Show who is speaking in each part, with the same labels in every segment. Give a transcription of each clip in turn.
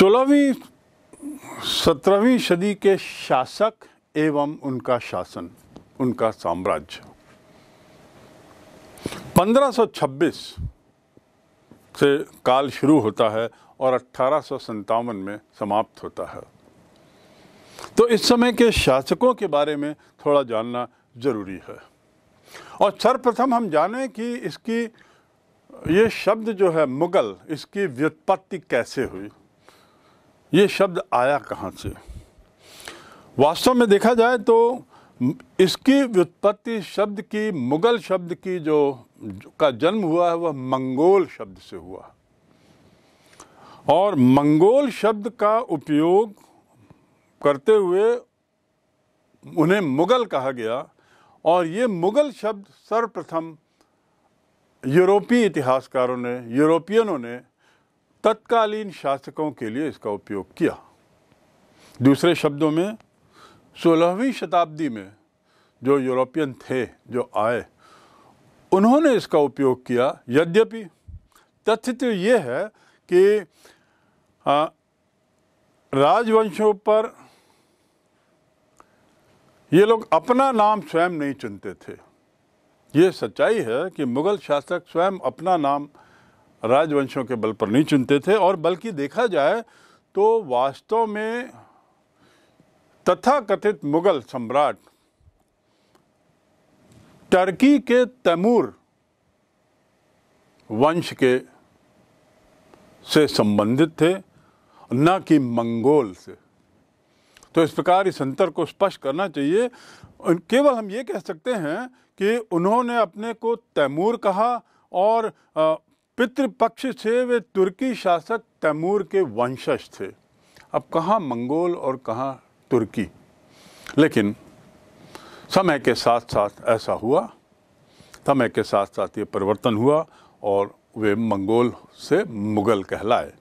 Speaker 1: सोलहवीं सत्रहवीं सदी के शासक एवं उनका शासन उनका साम्राज्य 1526 से काल शुरू होता है और अट्ठारह में समाप्त होता है तो इस समय के शासकों के बारे में थोड़ा जानना ज़रूरी है और सर्वप्रथम हम जाने कि इसकी ये शब्द जो है मुग़ल इसकी व्युत्पत्ति कैसे हुई ये शब्द आया कहाँ से वास्तव में देखा जाए तो इसकी व्युत्पत्ति शब्द की मुग़ल शब्द की जो का जन्म हुआ है वह मंगोल शब्द से हुआ और मंगोल शब्द का उपयोग करते हुए उन्हें मुग़ल कहा गया और ये मुग़ल शब्द सर्वप्रथम यूरोपीय इतिहासकारों ने यूरोपियनों ने तत्कालीन शासकों के लिए इसका उपयोग किया दूसरे शब्दों में सोलहवीं शताब्दी में जो यूरोपियन थे जो आए उन्होंने इसका उपयोग किया यद्यपि तथ्य तो ये है कि राजवंशों पर ये लोग अपना नाम स्वयं नहीं चुनते थे ये सच्चाई है कि मुग़ल शासक स्वयं अपना नाम राजवंशों के बल पर नहीं चुनते थे और बल्कि देखा जाए तो वास्तव में तथाकथित मुगल सम्राट टर्की के तैमूर वंश के से संबंधित थे न कि मंगोल से तो इस प्रकार इस अंतर को स्पष्ट करना चाहिए केवल हम ये कह सकते हैं कि उन्होंने अपने को तैमूर कहा और पितृपक्ष से वे तुर्की शासक तैमूर के वंशज थे अब कहाँ मंगोल और कहाँ तुर्की लेकिन समय के साथ साथ ऐसा हुआ समय के साथ साथ ये परिवर्तन हुआ और वे मंगोल से मुग़ल कहलाए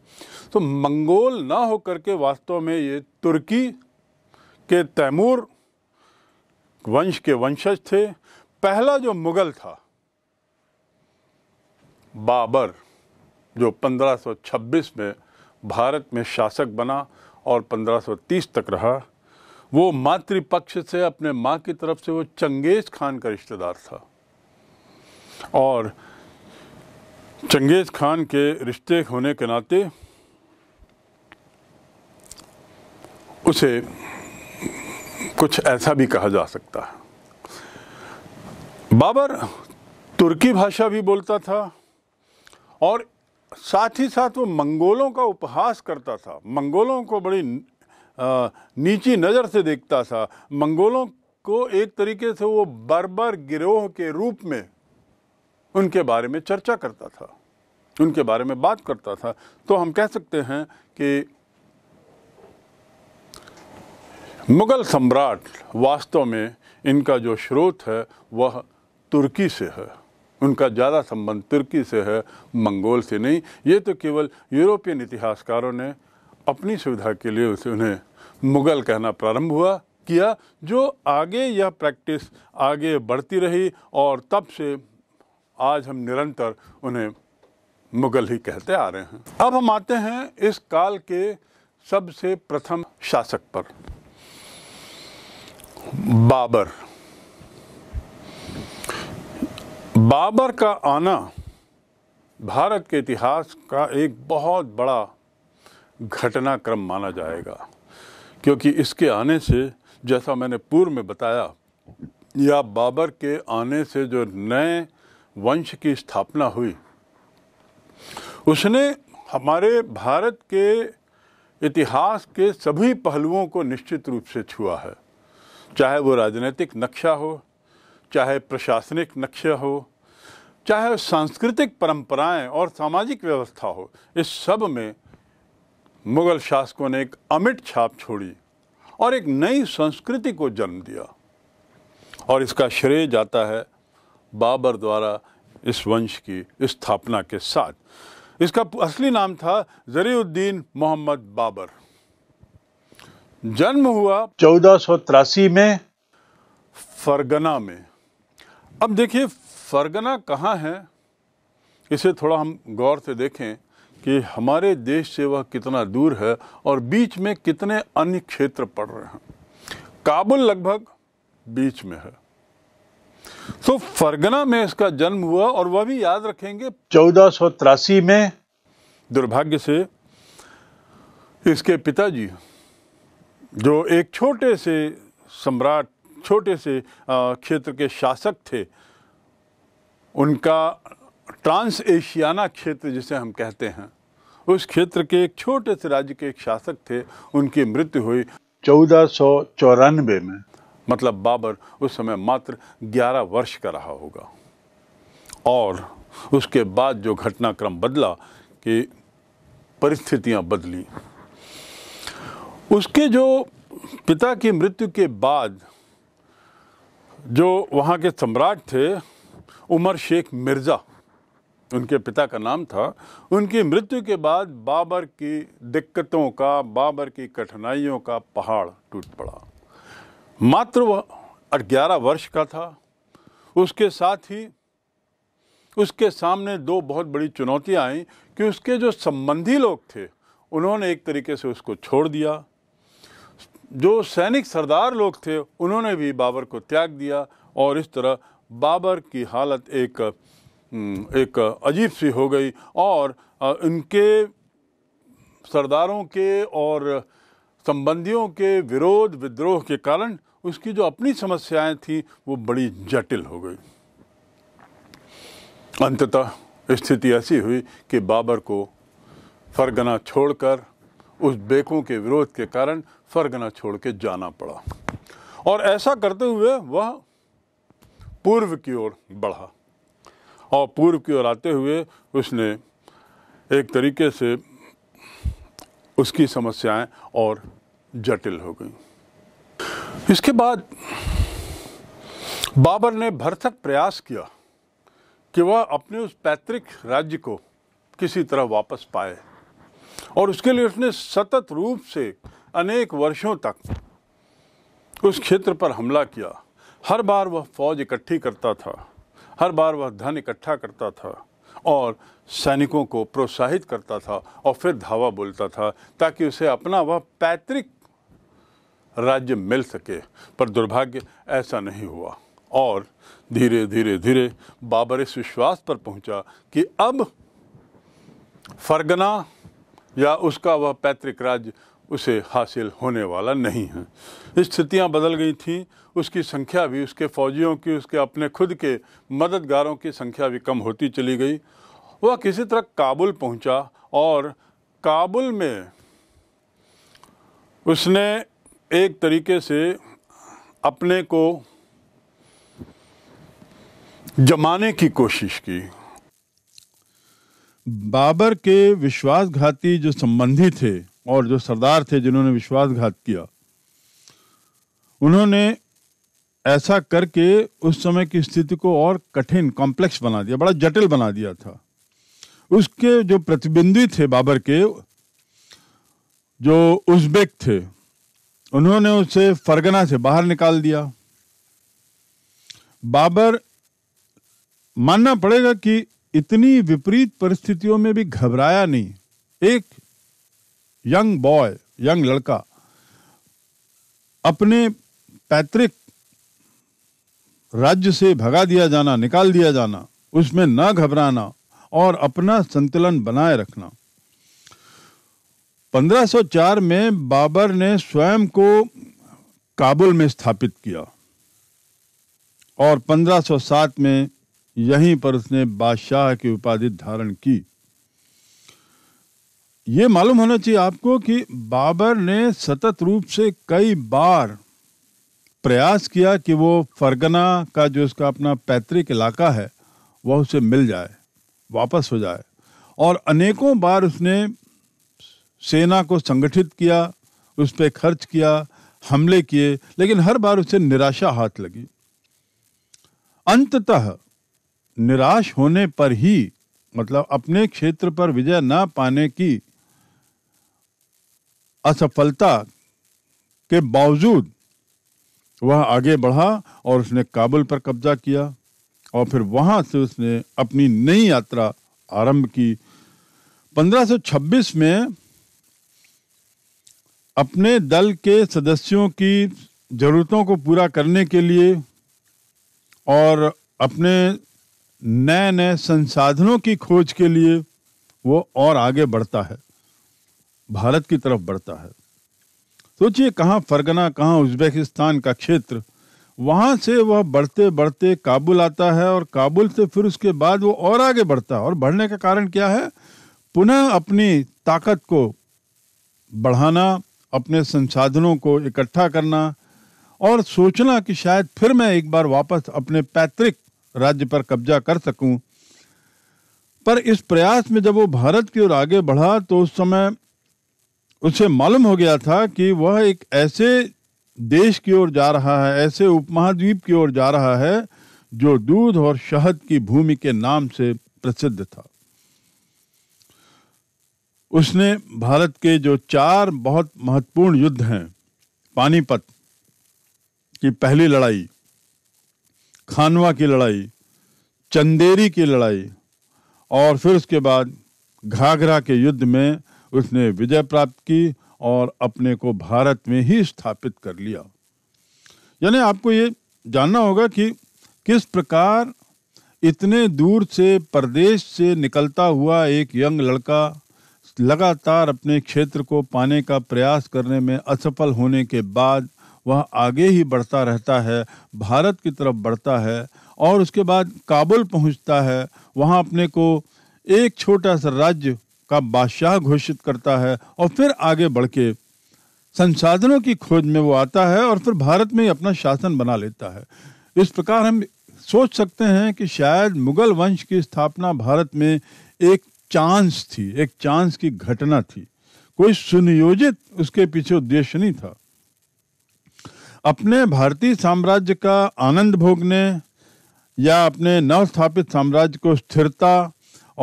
Speaker 1: तो मंगोल ना होकर के वास्तव में ये तुर्की के तैमूर वंश के वंशज थे पहला जो मुग़ल था बाबर जो 1526 में भारत में शासक बना और 1530 तक रहा वो मातृपक्ष से अपने माँ की तरफ से वो चंगेज़ खान का रिश्तेदार था और चंगेज़ खान के रिश्ते होने के नाते उसे कुछ ऐसा भी कहा जा सकता है बाबर तुर्की भाषा भी बोलता था और साथ ही साथ वो मंगोलों का उपहास करता था मंगोलों को बड़ी नीची नज़र से देखता था मंगोलों को एक तरीके से वो बर्बर गिरोह के रूप में उनके बारे में चर्चा करता था उनके बारे में बात करता था तो हम कह सकते हैं कि मुग़ल सम्राट वास्तव में इनका जो स्रोत है वह तुर्की से है उनका ज़्यादा संबंध तुर्की से है मंगोल से नहीं ये तो केवल यूरोपियन इतिहासकारों ने अपनी सुविधा के लिए उसे उन्हें मुग़ल कहना प्रारंभ हुआ किया जो आगे यह प्रैक्टिस आगे बढ़ती रही और तब से आज हम निरंतर उन्हें मुग़ल ही कहते आ रहे हैं अब हम आते हैं इस काल के सबसे प्रथम शासक पर बाबर बाबर का आना भारत के इतिहास का एक बहुत बड़ा घटनाक्रम माना जाएगा क्योंकि इसके आने से जैसा मैंने पूर्व में बताया या बाबर के आने से जो नए वंश की स्थापना हुई उसने हमारे भारत के इतिहास के सभी पहलुओं को निश्चित रूप से छुआ है चाहे वो राजनीतिक नक्शा हो चाहे प्रशासनिक नक्शा हो चाहे सांस्कृतिक परंपराएं और सामाजिक व्यवस्था हो इस सब में मुग़ल शासकों ने एक अमिट छाप छोड़ी और एक नई संस्कृति को जन्म दिया और इसका श्रेय जाता है बाबर द्वारा इस वंश की स्थापना के साथ इसका असली नाम था जरीउद्दीन मोहम्मद बाबर जन्म हुआ चौदह में फरगना में अब देखिए फरगना कहाँ है इसे थोड़ा हम गौर से देखें कि हमारे देश से वह कितना दूर है और बीच में कितने अन्य क्षेत्र पड़ रहे हैं काबुल लगभग बीच में है तो फरगना में इसका जन्म हुआ और वह भी याद रखेंगे चौदह में दुर्भाग्य से इसके पिताजी जो एक छोटे से सम्राट छोटे से क्षेत्र के शासक थे उनका ट्रांस एशियाना क्षेत्र जिसे हम कहते हैं उस क्षेत्र के एक छोटे से राज्य के एक शासक थे उनकी मृत्यु हुई चौदह सौ में मतलब बाबर उस समय मात्र 11 वर्ष का रहा होगा और उसके बाद जो घटनाक्रम बदला कि परिस्थितियां बदली उसके जो पिता की मृत्यु के बाद जो वहाँ के सम्राट थे उमर शेख मिर्ज़ा उनके पिता का नाम था उनकी मृत्यु के बाद बाबर की दिक्कतों का बाबर की कठिनाइयों का पहाड़ टूट पड़ा मात्र वह ग्यारह वर्ष का था उसके साथ ही उसके सामने दो बहुत बड़ी चुनौतियाँ आईं कि उसके जो संबंधी लोग थे उन्होंने एक तरीके से उसको छोड़ दिया जो सैनिक सरदार लोग थे उन्होंने भी बाबर को त्याग दिया और इस तरह बाबर की हालत एक हम्म, एक अजीब सी हो गई और इनके सरदारों के और संबंधियों के विरोध विद्रोह के कारण उसकी जो अपनी समस्याएं थीं वो बड़ी जटिल हो गई अंततः स्थिति ऐसी हुई कि बाबर को फरगना छोड़कर उस बेकों के विरोध के कारण फरगना छोड़ के जाना पड़ा और ऐसा करते हुए वह पूर्व की ओर बढ़ा और पूर्व की ओर आते हुए उसने एक तरीके से उसकी समस्याएं और जटिल हो गई इसके बाद बाबर ने भरथक प्रयास किया कि वह अपने उस पैतृक राज्य को किसी तरह वापस पाए और उसके लिए उसने सतत रूप से अनेक वर्षों तक उस क्षेत्र पर हमला किया हर बार वह फौज इकट्ठी करता था हर बार वह धन इकट्ठा करता था और सैनिकों को प्रोत्साहित करता था और फिर धावा बोलता था ताकि उसे अपना वह पैतृक राज्य मिल सके पर दुर्भाग्य ऐसा नहीं हुआ और धीरे धीरे धीरे बाबर इस विश्वास पर पहुंचा कि अब फरगना या उसका वह पैतृक राज्य उसे हासिल होने वाला नहीं है स्थितियां बदल गई थीं उसकी संख्या भी उसके फौजियों की उसके अपने खुद के मददगारों की संख्या भी कम होती चली गई वह किसी तरह काबुल पहुंचा और काबुल में उसने एक तरीके से अपने को जमाने की कोशिश की बाबर के विश्वासघाती जो संबंधी थे और जो सरदार थे जिन्होंने विश्वासघात किया उन्होंने ऐसा करके उस समय की स्थिति को और कठिन कॉम्प्लेक्स बना दिया बड़ा जटिल बना दिया था उसके जो प्रतिबिंदी थे बाबर के जो उज्बेक थे उन्होंने उसे फरगना से बाहर निकाल दिया बाबर मानना पड़ेगा कि इतनी विपरीत परिस्थितियों में भी घबराया नहीं एक यंग बॉय यंग लड़का अपने पैतृक राज्य से भगा दिया जाना निकाल दिया जाना उसमें न घबराना और अपना संतुलन बनाए रखना 1504 में बाबर ने स्वयं को काबुल में स्थापित किया और 1507 में यहीं पर उसने बादशाह की उपाधि धारण की ये मालूम होना चाहिए आपको कि बाबर ने सतत रूप से कई बार प्रयास किया कि वो फरगना का जो उसका अपना पैतृक इलाका है वह उसे मिल जाए वापस हो जाए और अनेकों बार उसने सेना को संगठित किया उस पर खर्च किया हमले किए लेकिन हर बार उसे निराशा हाथ लगी अंततः निराश होने पर ही मतलब अपने क्षेत्र पर विजय ना पाने की असफलता के बावजूद वह आगे बढ़ा और उसने काबुल पर कब्जा किया और फिर वहाँ से उसने अपनी नई यात्रा आरंभ की 1526 में अपने दल के सदस्यों की ज़रूरतों को पूरा करने के लिए और अपने नए नए संसाधनों की खोज के लिए वो और आगे बढ़ता है भारत की तरफ बढ़ता है सोचिए कहाँ फरगना कहाँ उज्बेकिस्तान का क्षेत्र वहाँ से वह बढ़ते बढ़ते काबुल आता है और काबुल से फिर उसके बाद वो और आगे बढ़ता है और बढ़ने का कारण क्या है पुनः अपनी ताकत को बढ़ाना अपने संसाधनों को इकट्ठा करना और सोचना कि शायद फिर मैं एक बार वापस अपने पैतृक राज्य पर कब्जा कर सकूं पर इस प्रयास में जब वो भारत की ओर आगे बढ़ा तो उस समय उसे मालूम हो गया था कि वह एक ऐसे देश की ओर जा रहा है ऐसे उपमहाद्वीप की ओर जा रहा है जो दूध और शहद की भूमि के नाम से प्रसिद्ध था उसने भारत के जो चार बहुत महत्वपूर्ण युद्ध हैं पानीपत की पहली लड़ाई खानवा की लड़ाई चंदेरी की लड़ाई और फिर उसके बाद घाघरा के युद्ध में उसने विजय प्राप्त की और अपने को भारत में ही स्थापित कर लिया यानी आपको ये जानना होगा कि किस प्रकार इतने दूर से प्रदेश से निकलता हुआ एक यंग लड़का लगातार अपने क्षेत्र को पाने का प्रयास करने में असफल होने के बाद वह आगे ही बढ़ता रहता है भारत की तरफ बढ़ता है और उसके बाद काबुल पहुंचता है वहां अपने को एक छोटा सा राज्य का बादशाह घोषित करता है और फिर आगे बढ़ के संसाधनों की खोज में वो आता है और फिर भारत में ही अपना शासन बना लेता है इस प्रकार हम सोच सकते हैं कि शायद मुगल वंश की स्थापना भारत में एक चांस थी एक चांस की घटना थी कोई सुनियोजित उसके पीछे उद्देश्य नहीं था अपने भारतीय साम्राज्य का आनंद भोगने या अपने नवस्थापित साम्राज्य को स्थिरता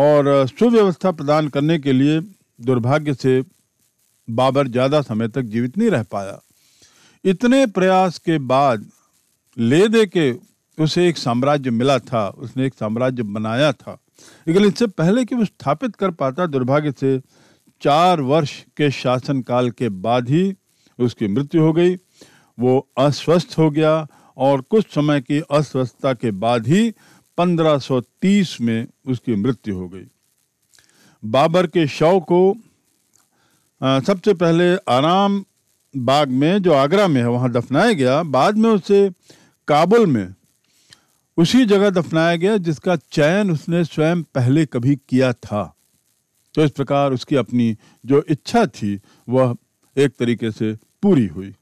Speaker 1: और सुव्यवस्था प्रदान करने के लिए दुर्भाग्य से बाबर ज़्यादा समय तक जीवित नहीं रह पाया इतने प्रयास के बाद ले दे के उसे एक साम्राज्य मिला था उसने एक साम्राज्य बनाया था लेकिन इससे पहले कि वो स्थापित कर पाता दुर्भाग्य से चार वर्ष के शासनकाल के बाद ही उसकी मृत्यु हो गई वो अस्वस्थ हो गया और कुछ समय की अस्वस्थता के बाद ही 1530 में उसकी मृत्यु हो गई बाबर के शव को सबसे पहले आराम बाग में जो आगरा में है वहाँ दफनाया गया बाद में उसे काबुल में उसी जगह दफनाया गया जिसका चयन उसने स्वयं पहले कभी किया था तो इस प्रकार उसकी अपनी जो इच्छा थी वह एक तरीके से पूरी हुई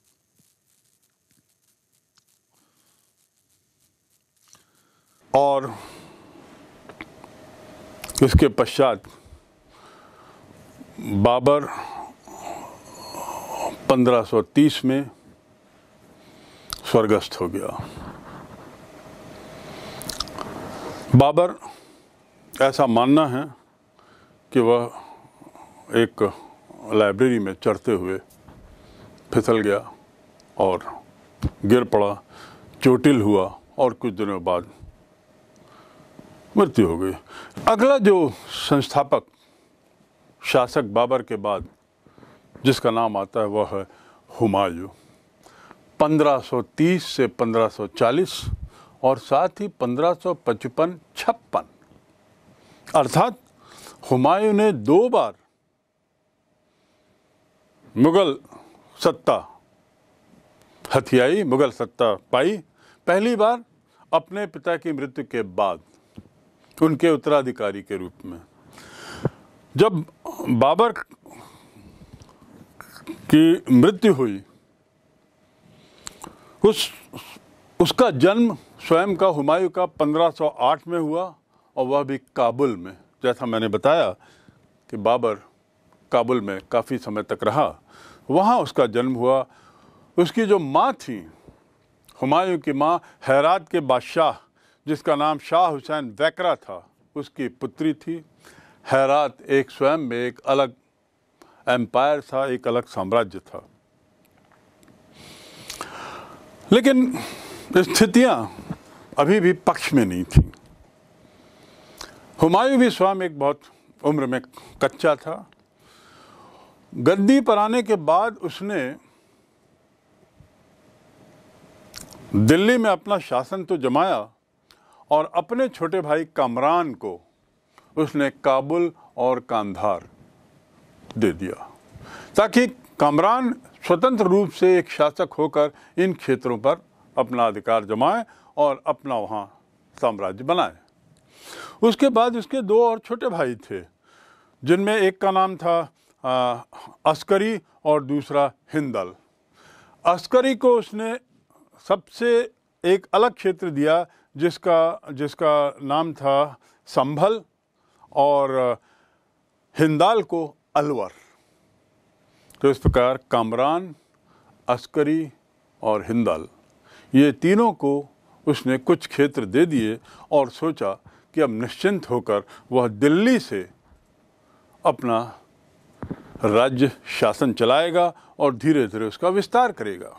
Speaker 1: और इसके पश्चात बाबर 1530 में स्वर्गस्थ हो गया बाबर ऐसा मानना है कि वह एक लाइब्रेरी में चढ़ते हुए फिसल गया और गिर पड़ा चोटिल हुआ और कुछ दिनों बाद मृत्यु हो गई अगला जो संस्थापक शासक बाबर के बाद जिसका नाम आता है वह है हुमायूं 1530 से 1540 और साथ ही 1555 छप्पन अर्थात हुमायूं ने दो बार मुगल सत्ता हथियाई मुगल सत्ता पाई पहली बार अपने पिता की मृत्यु के बाद उनके उत्तराधिकारी के रूप में जब बाबर की मृत्यु हुई उस उसका जन्म स्वयं का हुमायूं का 1508 में हुआ और वह भी काबुल में जैसा मैंने बताया कि बाबर काबुल में काफ़ी समय तक रहा वहाँ उसका जन्म हुआ उसकी जो माँ थी हुमायूं की माँ हैरात के बादशाह जिसका नाम शाह हुसैन वैकरा था उसकी पुत्री थी हैरात एक स्वयं में एक अलग एम्पायर था एक अलग साम्राज्य था लेकिन स्थितियां अभी भी पक्ष में नहीं थी हुमायूं भी स्वयं एक बहुत उम्र में कच्चा था गद्दी पर आने के बाद उसने दिल्ली में अपना शासन तो जमाया और अपने छोटे भाई कामरान को उसने काबुल और कांधार दे दिया ताकि कामरान स्वतंत्र रूप से एक शासक होकर इन क्षेत्रों पर अपना अधिकार जमाए और अपना वहाँ साम्राज्य बनाए उसके बाद उसके दो और छोटे भाई थे जिनमें एक का नाम था अस्करी और दूसरा हिंदल अस्करी को उसने सबसे एक अलग क्षेत्र दिया जिसका जिसका नाम था संभल और हिंदाल को अलवर तो इस प्रकार कामरान अस्करी और हिंदाल ये तीनों को उसने कुछ क्षेत्र दे दिए और सोचा कि अब निश्चिंत होकर वह दिल्ली से अपना राज्य शासन चलाएगा और धीरे धीरे उसका विस्तार करेगा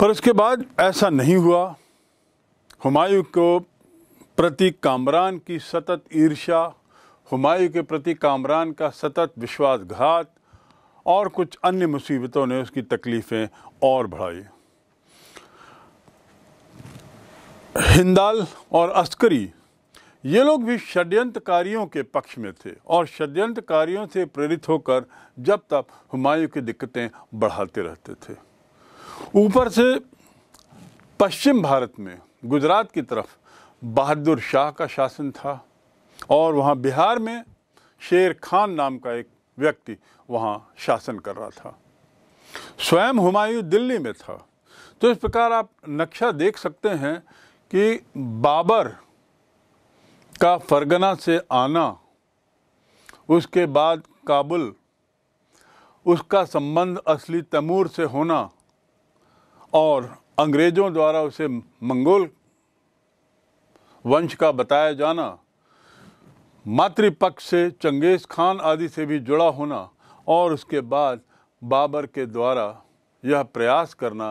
Speaker 1: पर उसके बाद ऐसा नहीं हुआ हुमायूं को प्रति कामरान की सतत ईर्ष्या हुमायूं के प्रति कामरान का सतत विश्वासघात और कुछ अन्य मुसीबतों ने उसकी तकलीफ़ें और बढ़ाई हिंदाल और अस्करी ये लोग भी षड्यंत्रकारियों के पक्ष में थे और षड्यंत्रकारियों से प्रेरित होकर जब तक हुमायूं की दिक्कतें बढ़ाते रहते थे ऊपर से पश्चिम भारत में गुजरात की तरफ बहादुर शाह का शासन था और वहाँ बिहार में शेर खान नाम का एक व्यक्ति वहाँ शासन कर रहा था स्वयं हुमायूं दिल्ली में था तो इस प्रकार आप नक्शा देख सकते हैं कि बाबर का फरगना से आना उसके बाद काबुल उसका संबंध असली तैमूर से होना और अंग्रेज़ों द्वारा उसे मंगोल वंश का बताया जाना मातृपक्ष से चंगेज़ खान आदि से भी जुड़ा होना और उसके बाद बाबर के द्वारा यह प्रयास करना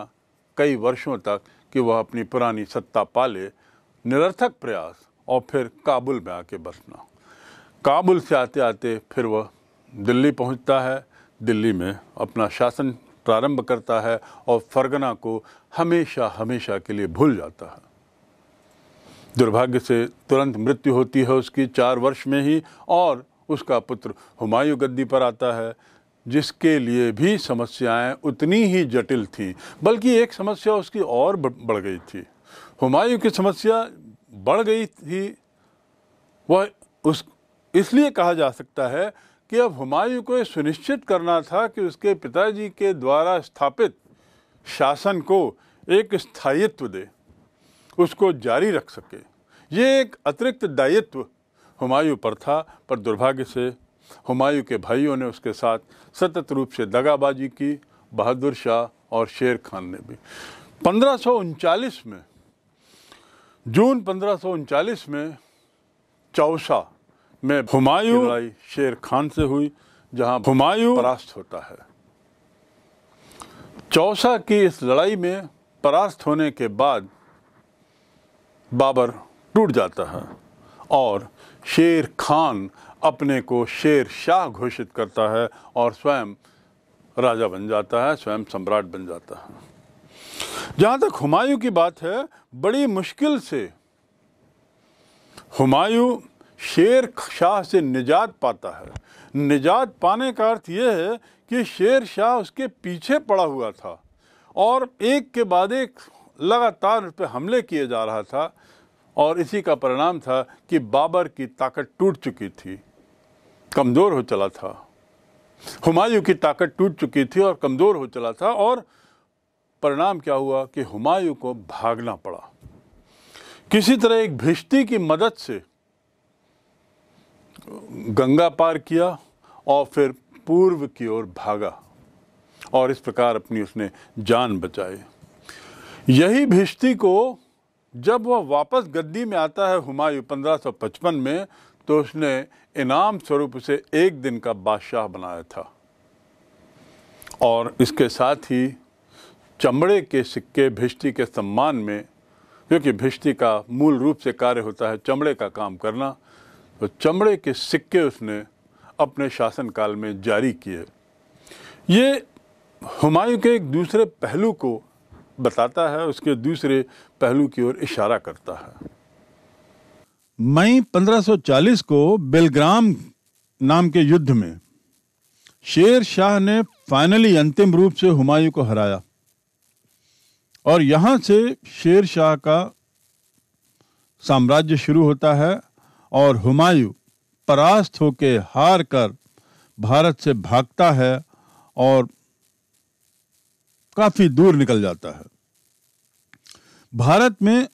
Speaker 1: कई वर्षों तक कि वह अपनी पुरानी सत्ता पाले निरर्थक प्रयास और फिर काबुल में आके बसना काबुल से आते आते फिर वह दिल्ली पहुंचता है दिल्ली में अपना शासन प्रारंभ करता है और फरगना को हमेशा हमेशा के लिए भूल जाता है दुर्भाग्य से तुरंत मृत्यु होती है उसकी चार वर्ष में ही और उसका पुत्र हुमायूं गद्दी पर आता है जिसके लिए भी समस्याएं उतनी ही जटिल थी बल्कि एक समस्या उसकी और बढ़ गई थी हुमायूं की समस्या बढ़ गई थी वह उस इसलिए कहा जा सकता है कि अब हुमायूं को सुनिश्चित करना था कि उसके पिताजी के द्वारा स्थापित शासन को एक स्थायित्व दे उसको जारी रख सके ये एक अतिरिक्त दायित्व हुमायूं पर था पर दुर्भाग्य से हुमायूं के भाइयों ने उसके साथ सतत रूप से दगाबाजी की बहादुर शाह और शेर खान ने भी पंद्रह में जून पंद्रह में चौसा में हुमायूं लड़ाई शेर खान से हुई जहां हुमायूं परास्त होता है चौसा की इस लड़ाई में परास्त होने के बाद बाबर टूट जाता है और शेर खान अपने को शेर शाह घोषित करता है और स्वयं राजा बन जाता है स्वयं सम्राट बन जाता है जहाँ तक हुमायूं की बात है बड़ी मुश्किल से हुमायूं शेर शाह से निजात पाता है निजात पाने का अर्थ यह है कि शेर शाह उसके पीछे पड़ा हुआ था और एक के बाद एक लगातार उस पर हमले किए जा रहा था और इसी का परिणाम था कि बाबर की ताकत टूट चुकी थी कमज़ोर हो चला था हुमायूं की ताकत टूट चुकी थी और कमज़ोर हो चला था और परिणाम क्या हुआ कि हुमायूं को भागना पड़ा किसी तरह एक भिश्ती की मदद से गंगा पार किया और फिर पूर्व की ओर भागा और इस प्रकार अपनी उसने जान बचाई यही भिष्टी को जब वह वापस गद्दी में आता है हुमायूं पचपन में तो उसने इनाम स्वरूप उसे एक दिन का बादशाह बनाया था और इसके साथ ही चमड़े के सिक्के भिष्टी के सम्मान में क्योंकि भिष्टी का मूल रूप से कार्य होता है चमड़े का काम करना तो चमड़े के सिक्के उसने अपने शासनकाल में जारी किए ये हुमायूं के एक दूसरे पहलू को बताता है उसके दूसरे पहलू की ओर इशारा करता है मई 1540 को बेलग्राम नाम के युद्ध में शेर शाह ने फाइनली अंतिम रूप से हुमायूं को हराया और यहां से शेर शाह का साम्राज्य शुरू होता है और हुमायूं परास्त होकर हार कर भारत से भागता है और काफ़ी दूर निकल जाता है भारत में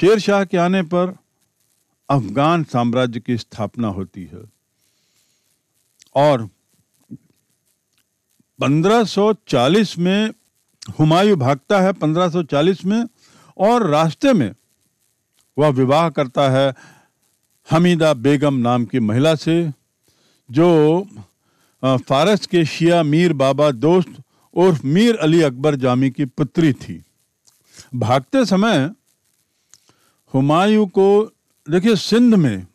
Speaker 1: शेर शाह के आने पर अफगान साम्राज्य की स्थापना होती है और 1540 में हुमायूं भागता है 1540 में और रास्ते में वह विवाह करता है हमीदा बेगम नाम की महिला से जो फारस के शिया मीर बाबा दोस्त और मीर अली अकबर जामी की पुत्री थी भागते समय हुमायूं को देखिए सिंध में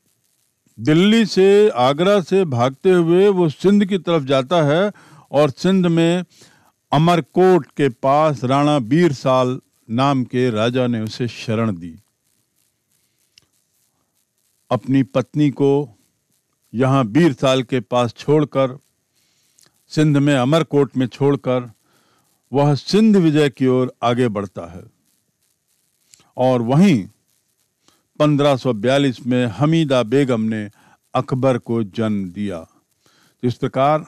Speaker 1: दिल्ली से आगरा से भागते हुए वो सिंध की तरफ जाता है और सिंध में अमरकोट के पास राणा बीर साल नाम के राजा ने उसे शरण दी अपनी पत्नी को यहाँ बीरताल के पास छोड़कर सिंध में अमरकोट में छोड़कर वह सिंध विजय की ओर आगे बढ़ता है और वहीं 1542 में हमीदा बेगम ने अकबर को जन्म दिया तो इस प्रकार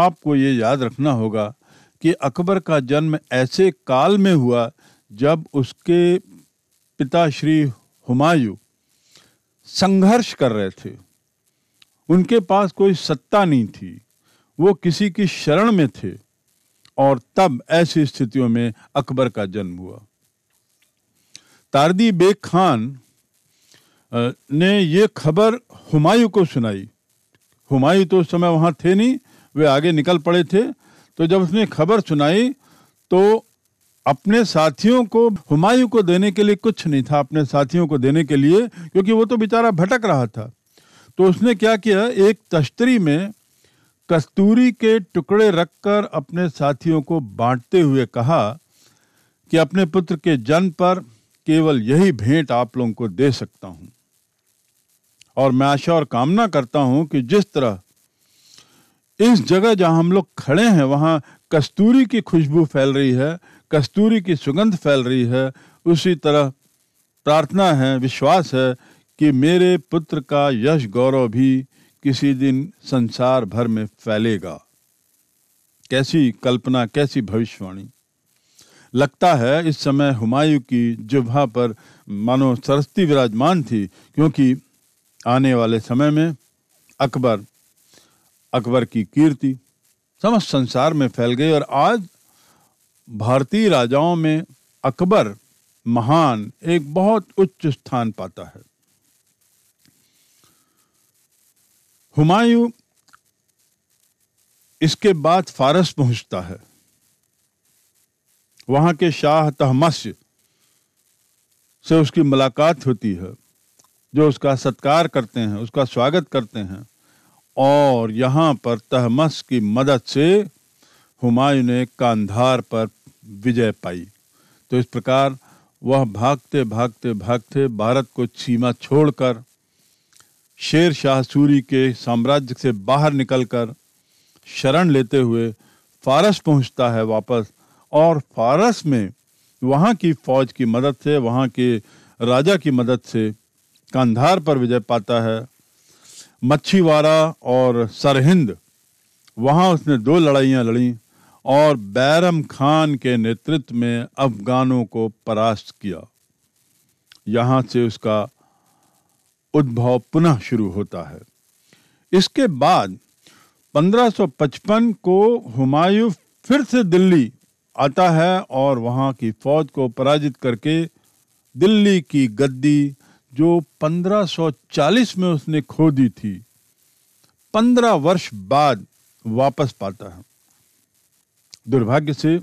Speaker 1: आपको ये याद रखना होगा कि अकबर का जन्म ऐसे काल में हुआ जब उसके पिता श्री हुमायूं संघर्ष कर रहे थे उनके पास कोई सत्ता नहीं थी वो किसी की शरण में थे और तब ऐसी स्थितियों में अकबर का जन्म हुआ तारदी बेग खान ने ये खबर हुमायूं को सुनाई हुमायूं तो उस समय वहाँ थे नहीं वे आगे निकल पड़े थे तो जब उसने खबर सुनाई तो अपने साथियों को हुमायूं को देने के लिए कुछ नहीं था अपने साथियों को देने के लिए क्योंकि वो तो बेचारा भटक रहा था तो उसने क्या किया एक तश्तरी में कस्तूरी के टुकड़े रखकर अपने साथियों को बांटते हुए कहा कि अपने पुत्र के जन्म पर केवल यही भेंट आप लोगों को दे सकता हूं और मैं आशा और कामना करता हूं कि जिस तरह इस जगह जहां हम लोग खड़े हैं वहां कस्तूरी की खुशबू फैल रही है कस्तूरी की सुगंध फैल रही है उसी तरह प्रार्थना है विश्वास है कि मेरे पुत्र का यश गौरव भी किसी दिन संसार भर में फैलेगा कैसी कल्पना कैसी भविष्यवाणी लगता है इस समय हुमायूं की जुबा पर मानो सरस्ती विराजमान थी क्योंकि आने वाले समय में अकबर अकबर की कीर्ति समस्त संसार में फैल गई और आज भारतीय राजाओं में अकबर महान एक बहुत उच्च स्थान पाता है हुमायूं इसके बाद फारस पहुंचता है वहां के शाह तहमस से उसकी मुलाकात होती है जो उसका सत्कार करते हैं उसका स्वागत करते हैं और यहां पर तहमस की मदद से हुमायूं ने कांधार पर विजय पाई तो इस प्रकार वह भागते भागते भागते भारत को सीमा छोड़कर शेर शाह सूरी के साम्राज्य से बाहर निकलकर शरण लेते हुए फारस पहुंचता है वापस और फारस में वहां की फौज की मदद से वहां के राजा की मदद से कंधार पर विजय पाता है मच्छीवाड़ा और सरहिंद वहां उसने दो लड़ाइयां लड़ी और बैरम खान के नेतृत्व में अफगानों को परास्त किया यहां से उसका उद्भव पुनः शुरू होता है इसके बाद 1555 को हुमायूं फिर से दिल्ली आता है और वहां की फौज को पराजित करके दिल्ली की गद्दी जो 1540 में उसने खो दी थी 15 वर्ष बाद वापस पाता है दुर्भाग्य से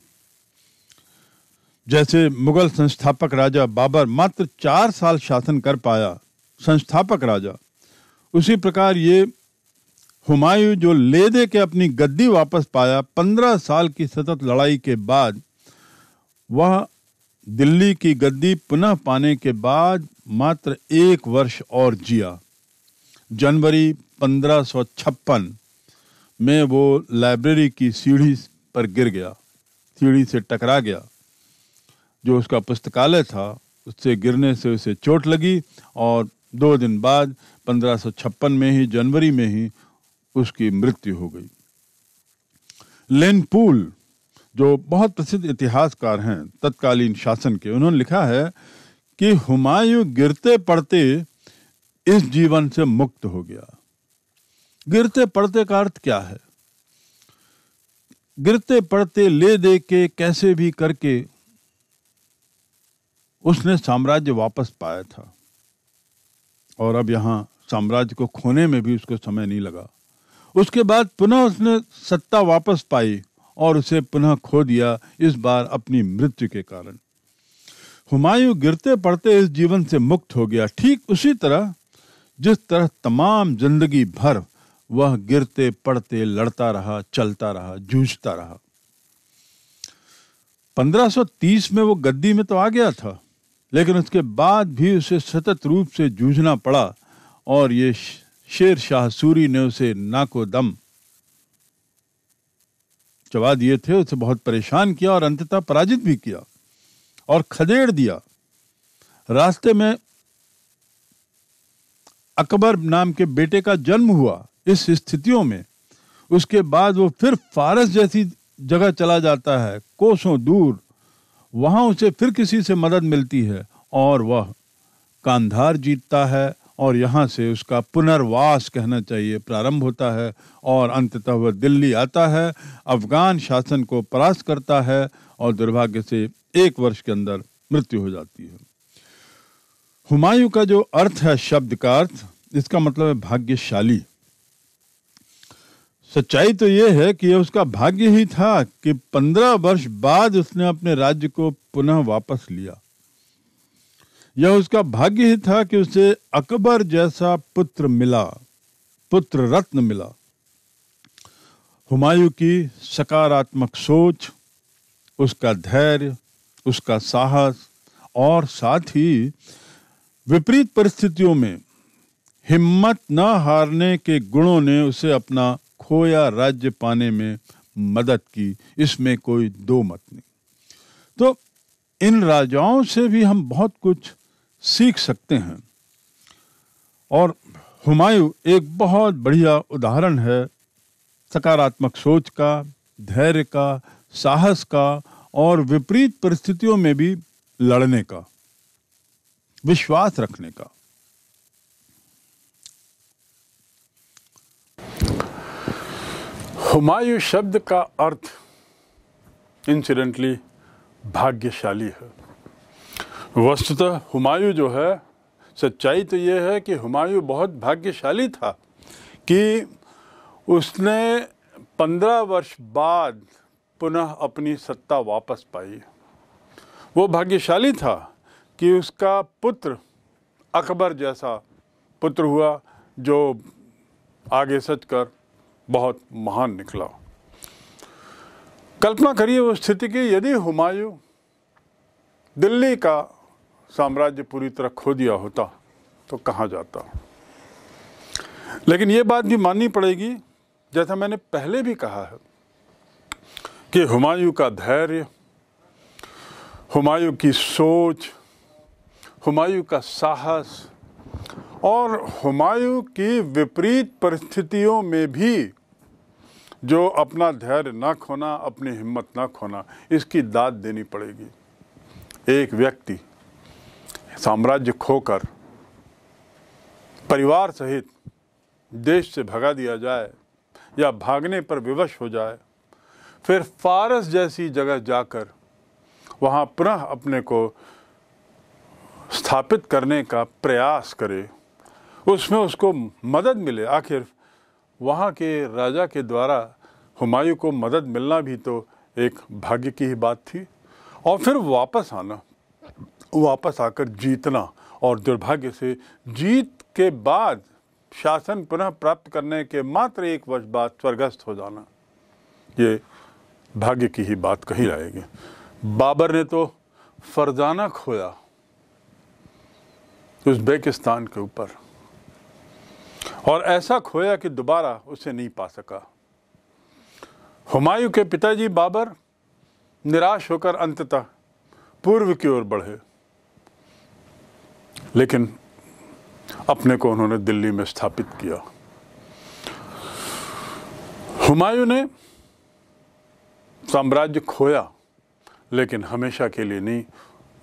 Speaker 1: जैसे मुगल संस्थापक राजा बाबर मात्र चार साल शासन कर पाया संस्थापक राजा उसी प्रकार ये हुमायूं जो ले दे के अपनी गद्दी वापस पाया पंद्रह साल की सतत लड़ाई के बाद वह दिल्ली की गद्दी पुनः पाने के बाद मात्र एक वर्ष और जिया जनवरी पंद्रह में वो लाइब्रेरी की सीढ़ी पर गिर गया सीढ़ी से टकरा गया जो उसका पुस्तकालय था उससे गिरने से उसे चोट लगी और दो दिन बाद पंद्रह में ही जनवरी में ही उसकी मृत्यु हो गई लेन पूल जो बहुत प्रसिद्ध इतिहासकार हैं तत्कालीन शासन के उन्होंने लिखा है कि हुमायूं गिरते पड़ते इस जीवन से मुक्त हो गया गिरते पड़ते का अर्थ क्या है गिरते पड़ते ले दे के कैसे भी करके उसने साम्राज्य वापस पाया था और अब यहाँ साम्राज्य को खोने में भी उसको समय नहीं लगा उसके बाद पुनः उसने सत्ता वापस पाई और उसे पुनः खो दिया इस बार अपनी मृत्यु के कारण हुमायूं गिरते पड़ते इस जीवन से मुक्त हो गया ठीक उसी तरह जिस तरह तमाम जिंदगी भर वह गिरते पड़ते लड़ता रहा चलता रहा जूझता रहा 1530 में वो गद्दी में तो आ गया था लेकिन उसके बाद भी उसे सतत रूप से जूझना पड़ा और ये शेर शाह सूरी ने उसे नाको दम चबा दिए थे उसे बहुत परेशान किया और अंततः पराजित भी किया और खदेड़ दिया रास्ते में अकबर नाम के बेटे का जन्म हुआ इस स्थितियों में उसके बाद वो फिर फारस जैसी जगह चला जाता है कोसों दूर वहाँ उसे फिर किसी से मदद मिलती है और वह कांधार जीतता है और यहाँ से उसका पुनर्वास कहना चाहिए प्रारंभ होता है और अंततः वह दिल्ली आता है अफगान शासन को परास्त करता है और दुर्भाग्य से एक वर्ष के अंदर मृत्यु हो जाती है हुमायूं का जो अर्थ है शब्द का अर्थ इसका मतलब है भाग्यशाली सच्चाई तो यह है कि यह उसका भाग्य ही था कि पंद्रह वर्ष बाद उसने अपने राज्य को पुनः वापस लिया यह उसका भाग्य ही था कि उसे अकबर जैसा पुत्र मिला पुत्र रत्न मिला हुमायूं की सकारात्मक सोच उसका धैर्य उसका साहस और साथ ही विपरीत परिस्थितियों में हिम्मत न हारने के गुणों ने उसे अपना खोया राज्य पाने में मदद की इसमें कोई दो मत नहीं तो इन राजाओं से भी हम बहुत कुछ सीख सकते हैं और हुमायूं एक बहुत बढ़िया उदाहरण है सकारात्मक सोच का धैर्य का साहस का और विपरीत परिस्थितियों में भी लड़ने का विश्वास रखने का हुमायूं शब्द का अर्थ इंसिडेंटली भाग्यशाली है वस्तुतः हुमायूं जो है सच्चाई तो ये है कि हुमायूं बहुत भाग्यशाली था कि उसने पंद्रह वर्ष बाद पुनः अपनी सत्ता वापस पाई वो भाग्यशाली था कि उसका पुत्र अकबर जैसा पुत्र हुआ जो आगे सच कर बहुत महान निकला कल्पना करिए उस स्थिति की यदि हुमायूं दिल्ली का साम्राज्य पूरी तरह खो दिया होता तो कहाँ जाता लेकिन ये बात भी माननी पड़ेगी जैसा मैंने पहले भी कहा है कि हुमायूं का धैर्य हुमायूं की सोच हुमायूं का साहस और हुमायूं की विपरीत परिस्थितियों में भी जो अपना धैर्य ना खोना अपनी हिम्मत ना खोना इसकी दाद देनी पड़ेगी एक व्यक्ति साम्राज्य खोकर परिवार सहित देश से भगा दिया जाए या भागने पर विवश हो जाए फिर फारस जैसी जगह जाकर वहाँ पुनः अपने को स्थापित करने का प्रयास करे उसमें उसको मदद मिले आखिर वहाँ के राजा के द्वारा हुमायूं को मदद मिलना भी तो एक भाग्य की ही बात थी और फिर वापस आना वापस आकर जीतना और दुर्भाग्य से जीत के बाद शासन पुनः प्राप्त करने के मात्र एक वर्ष बाद स्वर्गस्थ हो जाना ये भाग्य की ही बात कही जाएगी बाबर ने तो फरजाना खोया उज्बेकिस्तान के ऊपर और ऐसा खोया कि दोबारा उसे नहीं पा सका हुमायूं के पिताजी बाबर निराश होकर अंततः पूर्व की ओर बढ़े लेकिन अपने को उन्होंने दिल्ली में स्थापित किया हुमायूं ने साम्राज्य खोया लेकिन हमेशा के लिए नहीं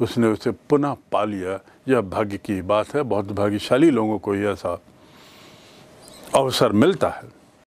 Speaker 1: उसने उसे पुनः पा लिया यह भाग्य की बात है बहुत भाग्यशाली लोगों को यह ऐसा अवसर मिलता है